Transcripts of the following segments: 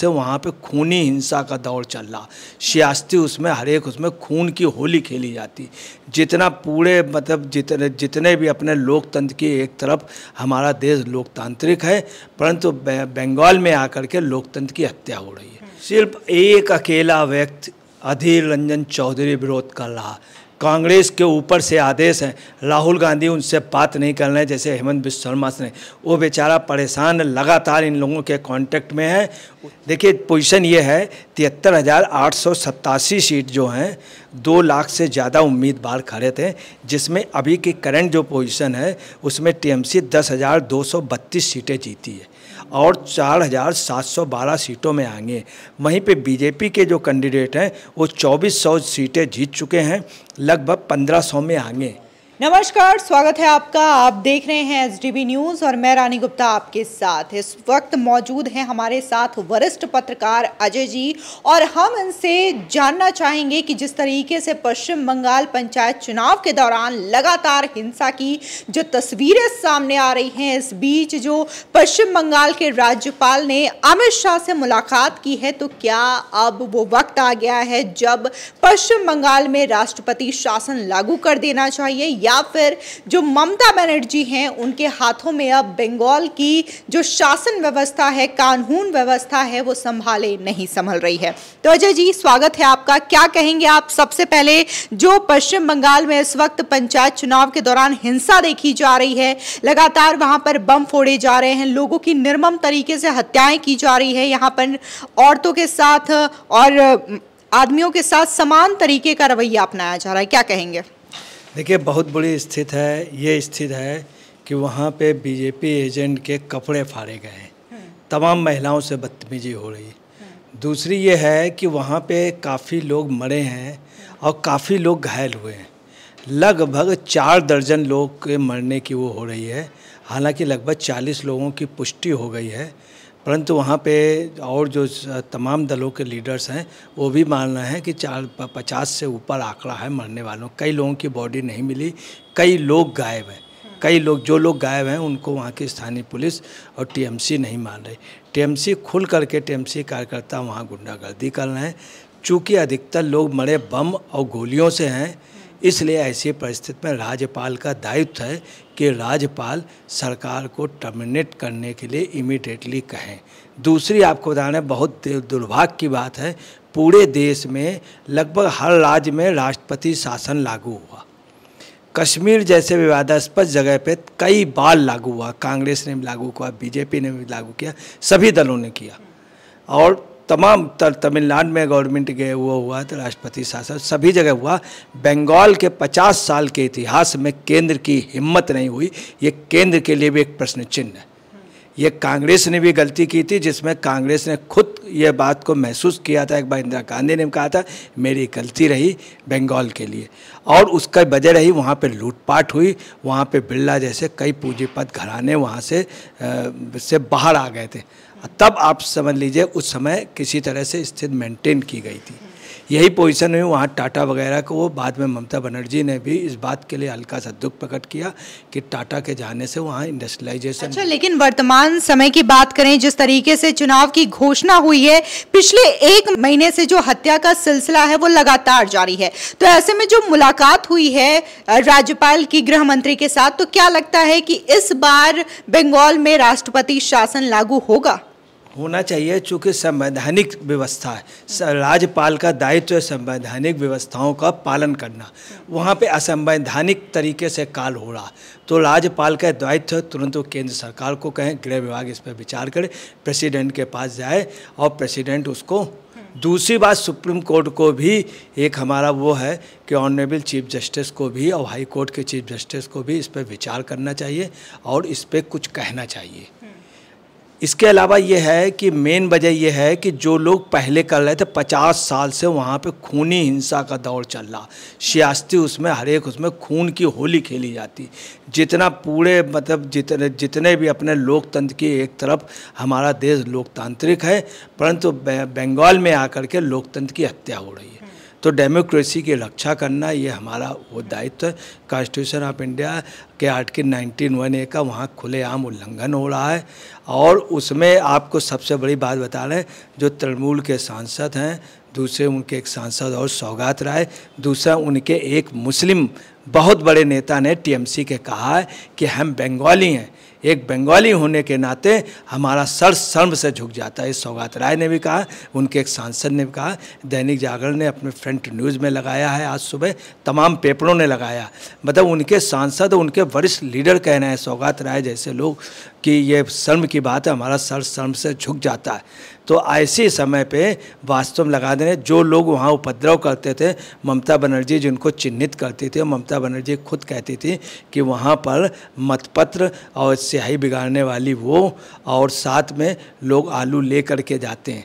से वहाँ पे खूनी हिंसा का दौर चल रहा सियासती उसमें हर एक उसमें खून की होली खेली जाती जितना पूरे मतलब जितने जितने भी अपने लोकतंत्र की एक तरफ हमारा देश लोकतांत्रिक है परंतु बंगाल में आकर के लोकतंत्र की हत्या हो रही है सिर्फ एक अकेला व्यक्ति अधीर रंजन चौधरी विरोध कर रहा कांग्रेस के ऊपर से आदेश है राहुल गांधी उनसे बात नहीं कर रहे हैं जैसे हेमंत बिश्व शर्मा से वो बेचारा परेशान लगातार इन लोगों के कांटेक्ट में है देखिए पोजीशन ये है तिहत्तर हज़ार आठ सौ सत्तासी सीट जो हैं दो लाख से ज़्यादा उम्मीदवार खड़े थे जिसमें अभी की करंट जो पोजीशन है उसमें टीएमसी दस हज़ार दो सौ बत्तीस सीटें जीती है और 4,712 सीटों में आएंगे वहीं पे बीजेपी के जो कैंडिडेट हैं वो 2400 सीटें जीत चुके हैं लगभग 1500 में आएंगे नमस्कार स्वागत है आपका आप देख रहे हैं एस न्यूज और मैं रानी गुप्ता आपके साथ इस वक्त मौजूद हैं हमारे साथ वरिष्ठ पत्रकार अजय जी और हम इनसे जानना चाहेंगे कि जिस तरीके से पश्चिम बंगाल पंचायत चुनाव के दौरान लगातार हिंसा की जो तस्वीरें सामने आ रही हैं इस बीच जो पश्चिम बंगाल के राज्यपाल ने अमित शाह से मुलाकात की है तो क्या अब वो वक्त आ गया है जब पश्चिम बंगाल में राष्ट्रपति शासन लागू कर देना चाहिए या या फिर जो ममता बनर्जी हैं उनके हाथों में अब बंगाल की जो शासन व्यवस्था है कानून व्यवस्था है वो संभाले नहीं संभल रही है तो अजय जी स्वागत है आपका क्या कहेंगे आप सबसे पहले जो पश्चिम बंगाल में इस वक्त पंचायत चुनाव के दौरान हिंसा देखी जा रही है लगातार वहां पर बम फोड़े जा रहे हैं लोगों की निर्मम तरीके से हत्याएं की जा रही है यहाँ पर औरतों के साथ और आदमियों के साथ समान तरीके का रवैया अपनाया जा रहा है क्या कहेंगे देखिए बहुत बुरी स्थित है ये स्थित है कि वहाँ पे बीजेपी एजेंट के कपड़े फाड़े गए हैं हाँ। तमाम महिलाओं से बदतमीजी हो रही है हाँ। दूसरी ये है कि वहाँ पे काफ़ी लोग मरे हैं हाँ। और काफ़ी लोग घायल हुए हैं लगभग चार दर्जन लोग के मरने की वो हो रही है हालांकि लगभग चालीस लोगों की पुष्टि हो गई है परंतु वहाँ पे और जो तमाम दलों के लीडर्स हैं वो भी मान रहे हैं कि चार पचास से ऊपर आंकड़ा है मरने वालों कई लोगों की बॉडी नहीं मिली कई लोग गायब हैं कई लोग जो लोग गायब हैं उनको वहाँ की स्थानीय पुलिस और टीएमसी नहीं मान रही टीएमसी खुल करके टीएमसी कार्यकर्ता वहाँ गुंडागर्दी कर रहे हैं चूँकि अधिकतर लोग मरे बम और गोलियों से हैं इसलिए ऐसी परिस्थिति में राज्यपाल का दायित्व है कि राज्यपाल सरकार को टर्मिनेट करने के लिए इमीडिएटली कहें दूसरी आपको बताना बहुत दुर्भाग्य की बात है पूरे देश में लगभग हर राज्य में राष्ट्रपति शासन लागू हुआ कश्मीर जैसे विवादास्पद जगह पे कई बार लागू हुआ कांग्रेस ने भी लागू किया बीजेपी ने भी लागू किया सभी दलों ने किया और तमाम तमिलनाडु में गवर्नमेंट के वो हुआ तो राष्ट्रपति शासन सभी जगह हुआ बंगाल के 50 साल के इतिहास में केंद्र की हिम्मत नहीं हुई ये केंद्र के लिए भी एक प्रश्न चिन्ह है ये कांग्रेस ने भी गलती की थी जिसमें कांग्रेस ने खुद ये बात को महसूस किया था एक बार इंदिरा गांधी ने कहा था मेरी गलती रही बंगाल के लिए और उसका वजह रही वहाँ पे लूटपाट हुई वहाँ पे बिरला जैसे कई पूंजीपत घराने वहाँ से आ, से बाहर आ गए थे तब आप समझ लीजिए उस समय किसी तरह से स्थिति मेंटेन की गई थी यही पोजीशन में वहाँ टाटा वगैरह को वो बाद में ममता बनर्जी ने भी इस बात के लिए हल्का सा दुख प्रकट किया कि टाटा के जाने से वहाँ इंडस्ट्रियलाइजेशन अच्छा लेकिन वर्तमान समय की बात करें जिस तरीके से चुनाव की घोषणा हुई है पिछले एक महीने से जो हत्या का सिलसिला है वो लगातार जारी है तो ऐसे में जो मुलाकात हुई है राज्यपाल की गृह मंत्री के साथ तो क्या लगता है कि इस बार बंगाल में राष्ट्रपति शासन लागू होगा होना चाहिए चूँकि संवैधानिक व्यवस्था है राज्यपाल का दायित्व है संवैधानिक व्यवस्थाओं का पालन करना वहाँ पे असंवैधानिक तरीके से काल हो रहा तो राज्यपाल का दायित्व तुरंत केंद्र सरकार को कहें गृह विभाग इस पर विचार करे प्रेसिडेंट के पास जाए और प्रेसिडेंट उसको दूसरी बात सुप्रीम कोर्ट को भी एक हमारा वो है कि ऑनरेबल चीफ जस्टिस को भी और हाई कोर्ट के चीफ जस्टिस को भी इस पर विचार करना चाहिए और इस पर कुछ कहना चाहिए इसके अलावा ये है कि मेन वजह यह है कि जो लोग पहले कर रहे थे पचास साल से वहाँ पे खूनी हिंसा का दौर चल रहा सियासती उसमें हर एक उसमें खून की होली खेली जाती जितना पूरे मतलब जितने जितने भी अपने लोकतंत्र की एक तरफ हमारा देश लोकतांत्रिक है परंतु बंगाल में आकर के लोकतंत्र की हत्या हो रही है तो डेमोक्रेसी की रक्षा करना ये हमारा वो दायित्व है कॉन्स्टिट्यूशन ऑफ इंडिया के आर्टिकल वन ए का वहाँ खुलेआम उल्लंघन हो रहा है और उसमें आपको सबसे बड़ी बात बता रहे हैं जो तृणमूल के सांसद हैं दूसरे उनके एक सांसद और सौगात राय दूसरा उनके एक मुस्लिम बहुत बड़े नेता ने टीएमसी के कहा है कि हम बंगाली हैं एक बंगाली होने के नाते हमारा सर शर्म से झुक जाता है सौगात राय ने भी कहा उनके एक सांसद ने भी कहा दैनिक जागरण ने अपने फ्रंट न्यूज़ में लगाया है आज सुबह तमाम पेपरों ने लगाया मतलब उनके सांसद उनके वरिष्ठ लीडर कह रहे हैं सौगात राय जैसे लोग कि ये शर्म की बात है हमारा सर शर्म से झुक जाता है तो ऐसे समय पे वास्तव में लगा देने जो लोग वहाँ उपद्रव करते थे ममता बनर्जी जिनको चिन्हित करती थी ममता ममता बनर्जी खुद कहती थी कि वहाँ पर मतपत्र और स्याही बिगाड़ने वाली वो और साथ में लोग आलू ले करके जाते हैं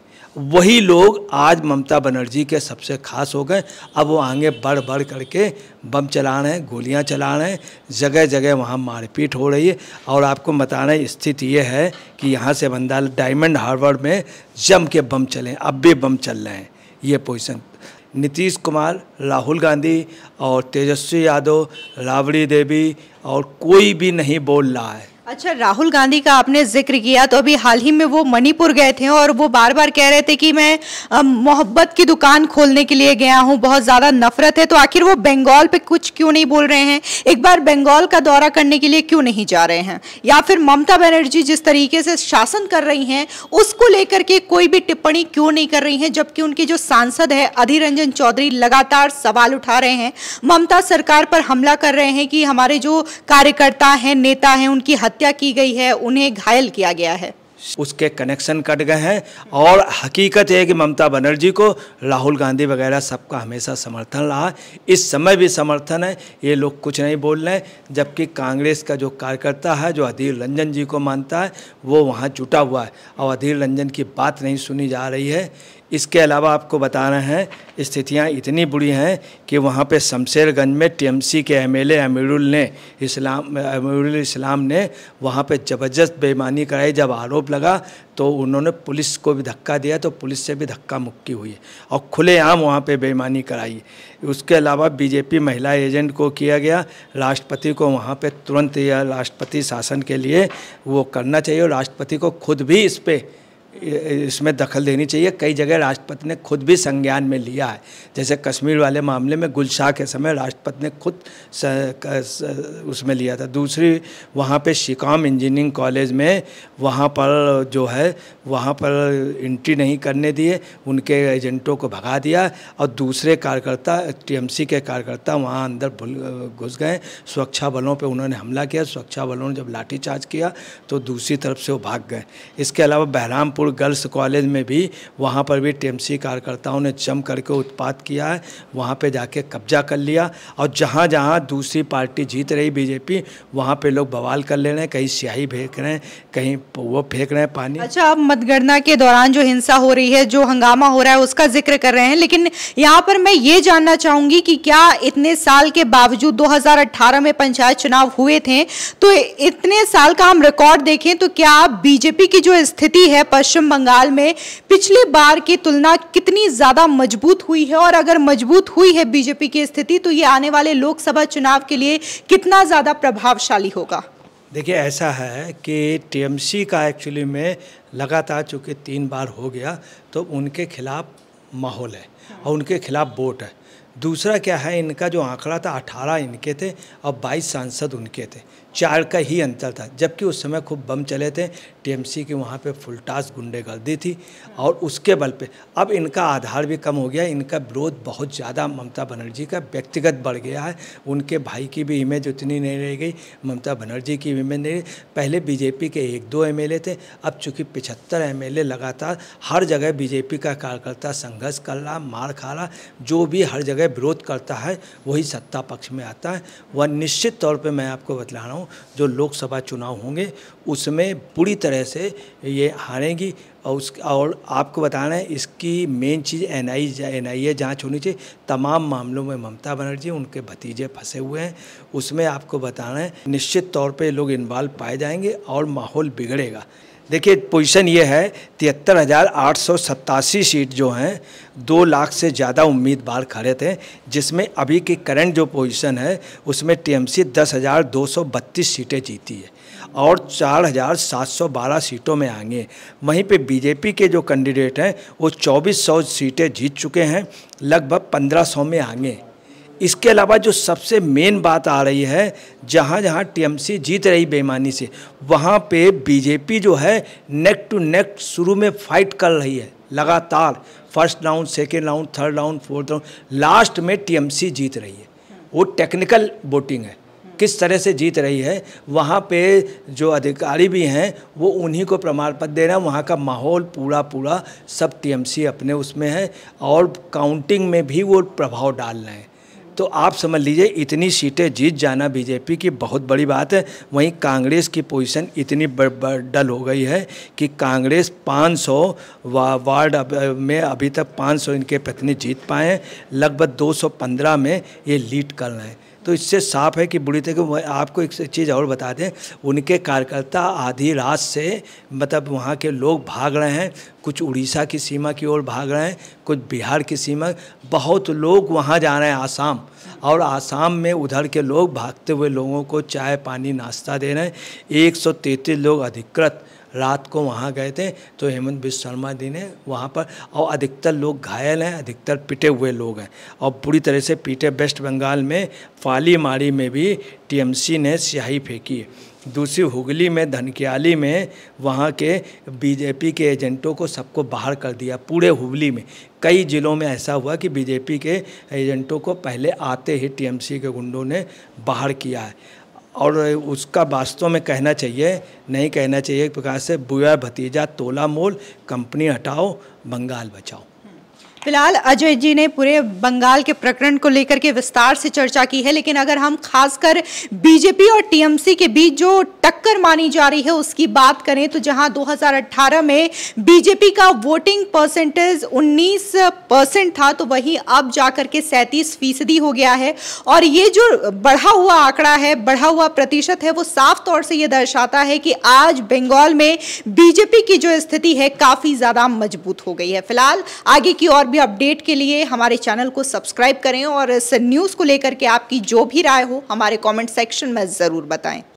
वही लोग आज ममता बनर्जी के सबसे खास हो गए अब वो आगे बढ़ बढ़ करके बम चला रहे हैं गोलियां चला रहे हैं जगह जगह वहाँ मारपीट हो रही है और आपको बताना स्थिति ये है कि यहाँ से बंदा डायमंड हार्बर में जम के बम चले अब भी बम चल रहे हैं ये पोजिशन नीतीश कुमार राहुल गांधी और तेजस्वी यादव राबड़ी देवी और कोई भी नहीं बोल रहा है अच्छा राहुल गांधी का आपने जिक्र किया तो अभी हाल ही में वो मणिपुर गए थे और वो बार बार कह रहे थे कि मैं मोहब्बत की दुकान खोलने के लिए गया हूँ बहुत ज़्यादा नफरत है तो आखिर वो बंगाल पे कुछ क्यों नहीं बोल रहे हैं एक बार बंगाल का दौरा करने के लिए क्यों नहीं जा रहे हैं या फिर ममता बनर्जी जिस तरीके से शासन कर रही है उसको लेकर के कोई भी टिप्पणी क्यों नहीं कर रही है जबकि उनके जो सांसद है अधीर रंजन चौधरी लगातार सवाल उठा रहे हैं ममता सरकार पर हमला कर रहे हैं कि हमारे जो कार्यकर्ता हैं नेता हैं उनकी हत्या हत्या की गई है उन्हें घायल किया गया है उसके कनेक्शन कट गए हैं और हकीकत है कि ममता बनर्जी को राहुल गांधी वगैरह सबका हमेशा समर्थन रहा इस समय भी समर्थन है ये लोग कुछ नहीं बोल रहे जबकि कांग्रेस का जो कार्यकर्ता है जो अधीर रंजन जी को मानता है वो वहाँ जुटा हुआ है और अधीर रंजन की बात नहीं सुनी जा रही है इसके अलावा आपको बता रहे हैं स्थितियाँ इतनी बुरी हैं कि वहाँ पे शमशेरगंज में टीएमसी के एमएलए अमीरुल ने इस्लाम अमीरुल इस्लाम ने वहाँ पे ज़बरदस्त बेईमानी कराई जब आरोप लगा तो उन्होंने पुलिस को भी धक्का दिया तो पुलिस से भी धक्का मुक्की हुई और खुलेआम वहाँ पे बेईमानी कराई उसके अलावा बीजेपी महिला एजेंट को किया गया राष्ट्रपति को वहाँ पर तुरंत या राष्ट्रपति शासन के लिए वो करना चाहिए और राष्ट्रपति को खुद भी इस पर इसमें दखल देनी चाहिए कई जगह राष्ट्रपति ने खुद भी संज्ञान में लिया है जैसे कश्मीर वाले मामले में गुलशाह के समय राष्ट्रपति ने खुद स, क, स, उसमें लिया था दूसरी वहाँ पे शिकाम इंजीनियरिंग कॉलेज में वहाँ पर जो है वहाँ पर एंट्री नहीं करने दिए उनके एजेंटों को भगा दिया और दूसरे कार्यकर्ता टी के कार्यकर्ता वहाँ अंदर घुस गए सुरक्षा बलों पर उन्होंने हमला किया सुरक्षा बलों ने जब लाठीचार्ज किया तो दूसरी तरफ से वो भाग गए इसके अलावा बहरामपुर गोरखपुर गर्ल्स कॉलेज में भी वहाँ पर भी टीएमसी कार्यकर्ताओं ने जम करके उत्पात किया है वहाँ पे जाके कब्जा कर लिया और जहाँ जहाँ दूसरी पार्टी जीत रही बीजेपी वहाँ पे लोग बवाल कर ले रहे हैं कहीं स्याही फेंक रहे हैं कहीं वो फेंक रहे हैं पानी अच्छा आप मतगणना के दौरान जो हिंसा हो रही है जो हंगामा हो रहा है उसका जिक्र कर रहे हैं लेकिन यहाँ पर मैं ये जानना चाहूँगी कि क्या इतने साल के बावजूद 2018 में पंचायत चुनाव हुए थे तो इतने साल का हम रिकॉर्ड देखें तो क्या बीजेपी की जो स्थिति है पश्चिम पश्चिम बंगाल में पिछली बार की तुलना कितनी ज़्यादा मजबूत हुई है और अगर मजबूत हुई है बीजेपी की स्थिति तो ये आने वाले लोकसभा चुनाव के लिए कितना ज़्यादा प्रभावशाली होगा देखिए ऐसा है कि टीएमसी का एक्चुअली में लगातार चूंकि तीन बार हो गया तो उनके खिलाफ माहौल है और उनके खिलाफ वोट है दूसरा क्या है इनका जो आंकड़ा था 18 इनके थे और 22 सांसद उनके थे चार का ही अंतर था जबकि उस समय खूब बम चले थे टीएमसी की वहाँ पे फुलटास गुंडेगर्दी थी और उसके बल पे अब इनका आधार भी कम हो गया इनका विरोध बहुत ज़्यादा ममता बनर्जी का व्यक्तिगत बढ़ गया है उनके भाई की भी इमेज उतनी नहीं रह गई ममता बनर्जी की इमेज नहीं पहले बीजेपी के एक दो एम थे अब चूँकि पिछहत्तर एम लगातार हर जगह बीजेपी का कार्यकर्ता संघर्ष कर रहा मार खा रहा जो भी हर जगह विरोध करता है वही सत्ता पक्ष में आता है वह निश्चित तौर पर मैं आपको बतला रहा हूँ हूँ जो लोकसभा चुनाव होंगे उसमें पूरी तरह से ये हारेंगी और उस और आपको बताना है इसकी मेन चीज़ N I N I A जाँच होनी चाहिए तमाम मामलों में ममता बनर्जी उनके भतीजे फंसे हुए हैं उसमें आपको बताना है निश्चित तौर पे लोग इन्वॉल्व पाए जाएंगे और माहौल बिगड़ेगा देखिए पोजीशन ये है तिहत्तर हज़ार आठ सौ सत्तासी सीट जो हैं दो लाख से ज़्यादा उम्मीदवार खड़े थे जिसमें अभी की करंट जो पोजीशन है उसमें टीएमसी दस हज़ार दो सौ बत्तीस सीटें जीती है और 4,712 सीटों में आएंगे वहीं पे बीजेपी के जो कैंडिडेट हैं वो 2400 सीटें जीत चुके हैं लगभग 1500 में आएंगे इसके अलावा जो सबसे मेन बात आ रही है जहाँ जहाँ टीएमसी जीत रही बेईमानी से वहाँ पे बीजेपी जो है नेक टू नेक शुरू में फाइट कर रही है लगातार first round second round third round fourth round last में टीएमसी जीत रही है वो टेक्निकल वोटिंग है किस तरह से जीत रही है वहाँ पे जो अधिकारी भी हैं वो उन्हीं को प्रमाण पत्र दे रहे हैं वहाँ का माहौल पूरा पूरा सब टीएमसी अपने उसमें है और काउंटिंग में भी वो प्रभाव डाल रहे हैं तो आप समझ लीजिए इतनी सीटें जीत जाना बीजेपी की बहुत बड़ी बात है वहीं कांग्रेस की पोजीशन इतनी डल हो गई है कि कांग्रेस 500 वार्ड में अभी तक 500 इनके प्रतिनिधि जीत पाए हैं लगभग 215 में ये लीड कर रहे हैं तो इससे साफ है कि बुरी तक आपको एक चीज़ और बता दें उनके कार्यकर्ता आधी रात से मतलब वहाँ के लोग भाग रहे हैं कुछ उड़ीसा की सीमा की ओर भाग रहे हैं कुछ बिहार की सीमा बहुत लोग वहाँ जा रहे हैं आसाम और आसाम में उधर के लोग भागते हुए लोगों को चाय पानी नाश्ता दे रहे हैं एक लोग अधिकृत रात को वहाँ गए थे तो हेमंत बिश्व शर्मा जी ने वहाँ पर और अधिकतर लोग घायल हैं अधिकतर पिटे हुए लोग हैं और पूरी तरह से पीटे वेस्ट बंगाल में फाली में भी टीएमसी ने स्याही फेंकी दूसरी हुगली में धनकियाली में वहाँ के बीजेपी के एजेंटों को सबको बाहर कर दिया पूरे हुगली में कई ज़िलों में ऐसा हुआ कि बीजेपी के एजेंटों को पहले आते ही टीएमसी के गुंडों ने बाहर किया है और उसका वास्तव में कहना चाहिए नहीं कहना चाहिए एक प्रकार से बुआ भतीजा तोला मोल कंपनी हटाओ बंगाल बचाओ फिलहाल अजय जी ने पूरे बंगाल के प्रकरण को लेकर के विस्तार से चर्चा की है लेकिन अगर हम खासकर बीजेपी और टीएमसी के बीच जो टक्कर मानी जा रही है उसकी बात करें तो जहां 2018 में बीजेपी का वोटिंग परसेंटेज 19 परसेंट था तो वही अब जाकर के सैंतीस फीसदी हो गया है और ये जो बढ़ा हुआ आंकड़ा है बढ़ा हुआ प्रतिशत है वो साफ तौर से ये दर्शाता है कि आज बंगाल में बीजेपी की जो स्थिति है काफ़ी ज़्यादा मजबूत हो गई है फिलहाल आगे की और भी अपडेट के लिए हमारे चैनल को सब्सक्राइब करें और इस न्यूज़ को लेकर के आपकी जो भी राय हो हमारे कमेंट सेक्शन में ज़रूर बताएं